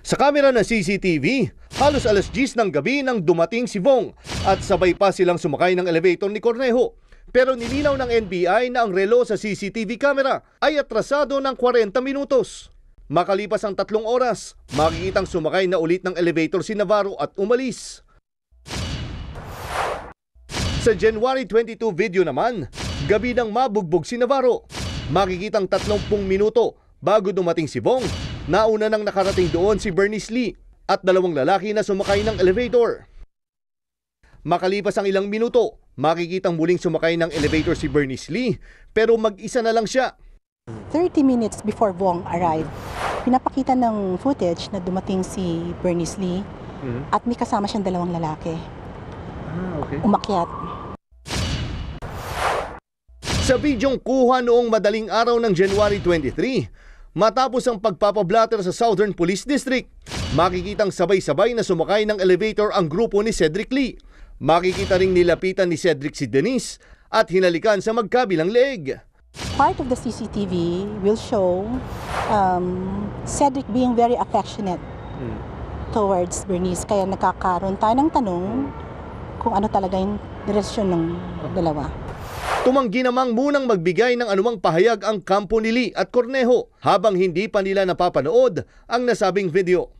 Sa kamera ng CCTV, halos alas 10 ng gabi nang dumating si Vong at sabay pa silang sumakay ng elevator ni Cornejo. Pero nilinaw ng NBI na ang relo sa CCTV camera ay atrasado ng 40 minutos. Makalipas ang tatlong oras, makikitang sumakay na ulit ng elevator si Navarro at umalis. Sa January 22 video naman, gabi nang mabugbog si Navarro. Makikitang 30 minuto bago dumating si Bong Nauna nang nakarating doon si Bernice Lee at dalawang lalaki na sumakay ng elevator. Makalipas ang ilang minuto, makikitang muling sumakay ng elevator si Bernice Lee pero mag-isa na lang siya. 30 minutes before Wong arrived, pinapakita ng footage na dumating si Bernice Lee mm-hmm. at may kasama siyang dalawang lalaki. Ah, okay. Umakyat. Sa bidyong kuha noong madaling araw ng January 23, matapos ang pagpapablatter sa Southern Police District. Makikitang sabay-sabay na sumakay ng elevator ang grupo ni Cedric Lee. Makikita ring nilapitan ni Cedric si Denise at hinalikan sa magkabilang leeg. Part of the CCTV will show um, Cedric being very affectionate hmm. towards Bernice. Kaya nakakaroon tayo ng tanong kung ano talaga yung relasyon ng ah. dalawa. Tumanggi namang munang magbigay ng anumang pahayag ang kampo ni Lee at Cornejo habang hindi pa nila napapanood ang nasabing video.